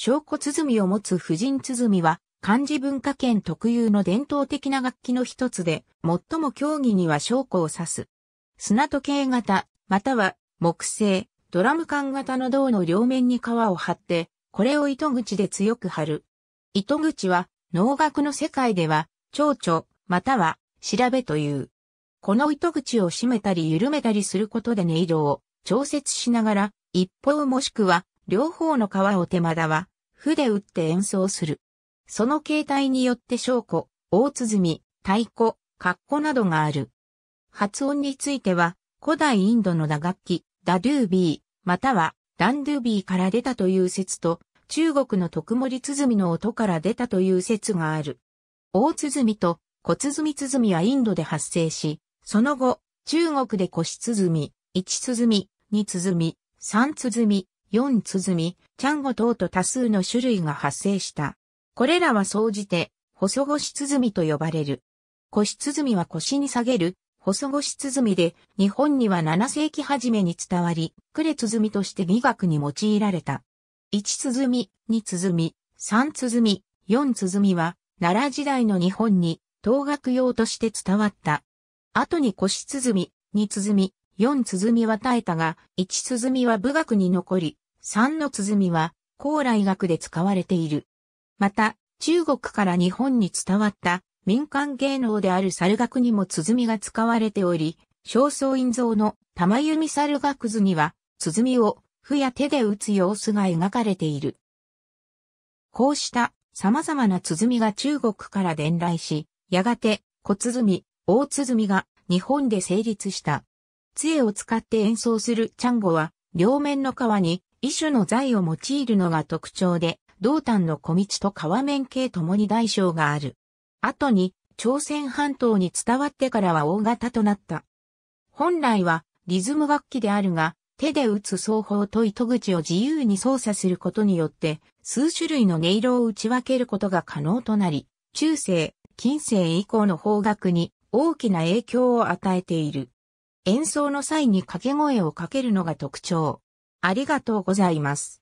証拠鼓を持つ婦人鼓は、漢字文化圏特有の伝統的な楽器の一つで、最も競技には証拠を指す。砂時計型、または木製、ドラム缶型の銅の両面に皮を張って、これを糸口で強く張る。糸口は、能楽の世界では、蝶々、または、調べという。この糸口を締めたり緩めたりすることで音色を調節しながら、一方もしくは、両方の皮を手間だわ、筆打って演奏する。その形態によって小拠、大鼓、太鼓、格鼓などがある。発音については、古代インドの打楽器、ダドゥービー、またはダンドゥービーから出たという説と、中国の特盛鼓の音から出たという説がある。大鼓と小鼓鼓はインドで発生し、その後、中国で腰鼓、一鼓、二鼓、三鼓、4鼓、チャンゴ等と多数の種類が発生した。これらは総じて、細腰鼓と呼ばれる。腰鼓は腰に下げる、細腰鼓で、日本には7世紀初めに伝わり、呉鼓として美学に用いられた。1鼓、2鼓、3鼓、4鼓は、奈良時代の日本に、東学用として伝わった。後に腰鼓、2み、4鼓は耐えたが、1鼓は武学に残り、3の鼓は高麗学で使われている。また、中国から日本に伝わった民間芸能である猿楽にも鼓が使われており、正倉院像の玉弓猿楽図には、鼓を負や手で打つ様子が描かれている。こうした様々な鼓が中国から伝来し、やがて小鼓、大鼓が日本で成立した。杖を使って演奏するチャンゴは、両面の皮に、異種の材を用いるのが特徴で、同端の小道と皮面系ともに大小がある。後に、朝鮮半島に伝わってからは大型となった。本来は、リズム楽器であるが、手で打つ奏法と糸口を自由に操作することによって、数種類の音色を打ち分けることが可能となり、中世、近世以降の方角に大きな影響を与えている。演奏の際に掛け声をかけるのが特徴。ありがとうございます。